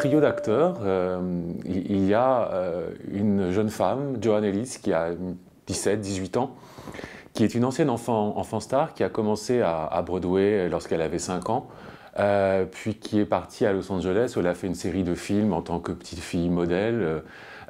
trio d'acteurs, euh, il y a euh, une jeune femme, Joanne Ellis, qui a 17, 18 ans, qui est une ancienne enfant, enfant star qui a commencé à, Broadway lorsqu'elle avait 5 ans, euh, puis qui est partie à Los Angeles où elle a fait une série de films en tant que petite fille modèle.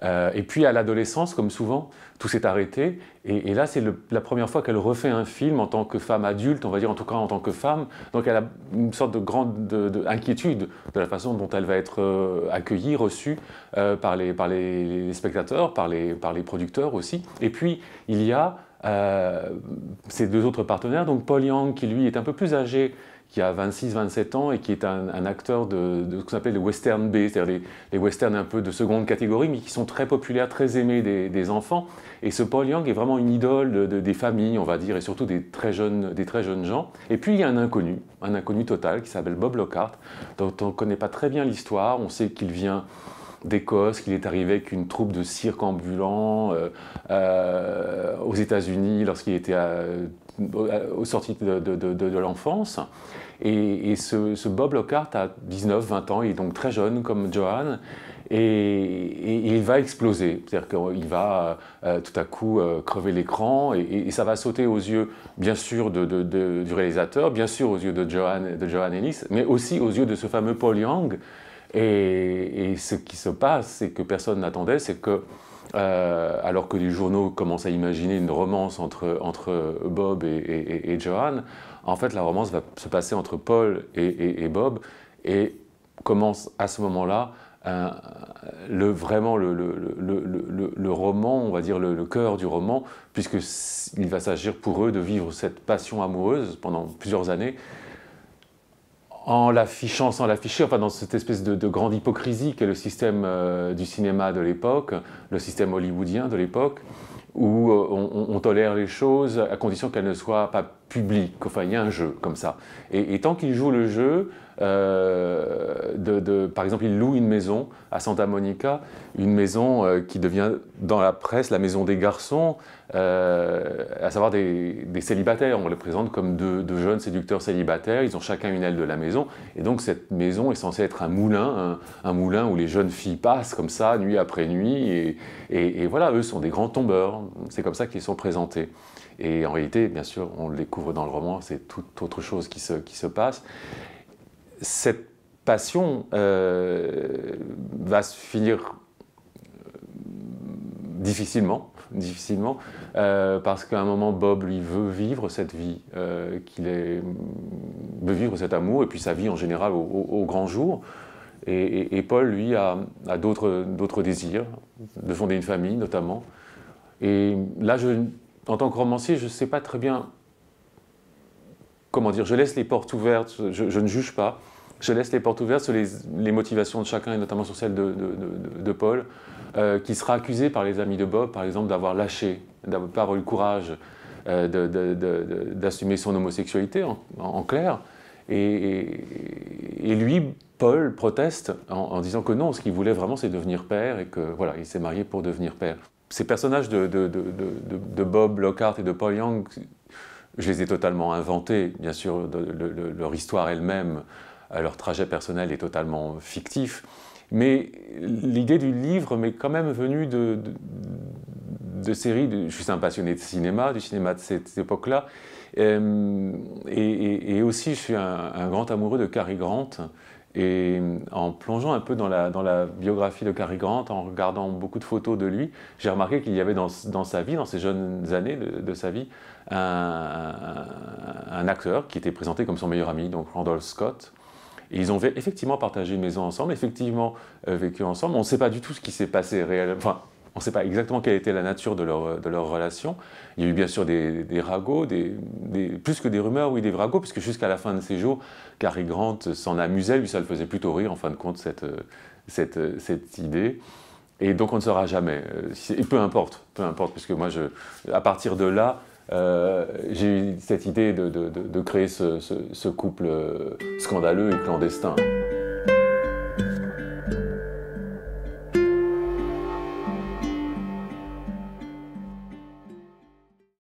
Euh, et puis à l'adolescence, comme souvent, tout s'est arrêté. Et, là, c'est la première fois qu'elle refait un film en tant que femme adulte, on va dire en tout cas en tant que femme. Donc elle a une sorte de grande inquiétude de la façon dont elle va être euh, accueillie, reçue euh, par, les, spectateurs, par les, producteurs aussi. Et puis il y a ses deux autres partenaires, donc Paul Yang, qui lui est un peu plus âgé qui a 26-27 ans et qui est un, acteur de, ce qu'on appelle les western B, c'est-à-dire les, westerns un peu de seconde catégorie, mais qui sont très populaires, très aimés des, enfants. Et ce Paul Young est vraiment une idole de, des familles, on va dire, et surtout des très, jeunes, des très jeunes gens. Et puis il y a un inconnu, un inconnu total, qui s'appelle Bob Lockhart, dont on ne connaît pas très bien l'histoire. On sait qu'il vient d'Écosse, qu'il est arrivé avec une troupe de cirque ambulant euh, euh, aux États-Unis lorsqu'il était euh, au sorti de, l'enfance. Et, ce, Bob Lockhart à 19, 20 ans, il est donc très jeune comme Johan, et, il va exploser. C'est-à-dire qu'il va tout à coup crever l'écran, et, ça va sauter aux yeux, bien sûr, du réalisateur, bien sûr aux yeux de Johan, de Johan Ellis, mais aussi aux yeux de ce fameux Paul Young, et, ce qui se passe, c'est que personne n'attendait, c'est que euh, alors que les journaux commencent à imaginer une romance entre, entre Bob et, et, Johan, en fait la romance va se passer entre Paul et, Bob et commence à ce moment-là euh, le, vraiment le, le, le, roman, on va dire le, cœur du roman, puisqu'il va s'agir pour eux de vivre cette passion amoureuse pendant plusieurs années en l'affichant sans l'afficher, enfin dans cette espèce de, grande hypocrisie qu'est le système euh, du cinéma de l'époque, le système hollywoodien de l'époque, où euh, on, tolère les choses à condition qu'elles ne soient pas publiques. Enfin, il y a un jeu comme ça. Et, tant qu'il joue le jeu, euh, de, par exemple, il loue une maison à Santa Monica, une maison euh, qui devient dans la presse la maison des garçons, euh, à savoir des, célibataires. On les présente comme deux, jeunes séducteurs célibataires. Ils ont chacun une aile de la maison. Et donc cette maison est censée être un moulin, un, moulin où les jeunes filles passent comme ça, nuit après nuit. Et, et, voilà, eux sont des grands tombeurs. C'est comme ça qu'ils sont présentés. Et en réalité, bien sûr, on le découvre dans le roman, c'est toute autre chose qui se, qui se passe. Cette la euh, va se finir euh, difficilement, difficilement euh, parce qu'à un moment, Bob, lui, veut vivre cette vie, euh, qu'il veut vivre cet amour, et puis sa vie en général au, grand jour. Et, Paul, lui, a, d'autres, d'autres désirs, de fonder une famille notamment. Et là, je, en tant que romancier, je ne sais pas très bien comment dire, je laisse les portes ouvertes, je ne juge pas je laisse les portes ouvertes sur les, motivations de chacun, et notamment sur celle de, de, de, Paul, qui sera accusé par les amis de Bob, par exemple, d'avoir lâché, d'avoir pas eu le courage d'assumer son homosexualité, en, clair. Et, et, lui, Paul, proteste en, disant que non, ce qu'il voulait vraiment, c'est devenir père, et que voilà, il s'est marié pour devenir père. Ces personnages de, Bob Lockhart et de Paul Young, je les ai totalement inventés, bien sûr, leur histoire elle-même leur trajet personnel est totalement fictif. Mais l'idée du livre m'est quand même venue de, de, séries. je suis un passionné de cinéma, du cinéma de cette époque-là. Euh, et, aussi, je suis un, grand amoureux de Cary Grant. Et en plongeant un peu dans la, dans la biographie de Cary Grant, en regardant beaucoup de photos de lui, j'ai remarqué qu'il y avait dans, sa vie, dans ses jeunes années de, sa vie, un, un, acteur qui était présenté comme son meilleur ami, donc Randolph Scott, ils ont effectivement partagé une maison ensemble, effectivement euh, vécu ensemble. On ne sait pas du tout ce qui s'est passé réellement. Enfin, on ne sait pas exactement quelle était la nature de leur, de leur relation. Il y a eu bien sûr des, ragots, des, plus que des rumeurs, oui, des ragots, puisque jusqu'à la fin de ses jours, Cary Grant s'en amusait, lui, ça le faisait plutôt rire, en fin de compte, cette, cette, idée. Et donc on ne saura jamais. Et euh, peu importe, peu importe, puisque moi, je, à partir de là, euh, j'ai eu cette idée de, créer ce couple euh, scandaleux et clandestin.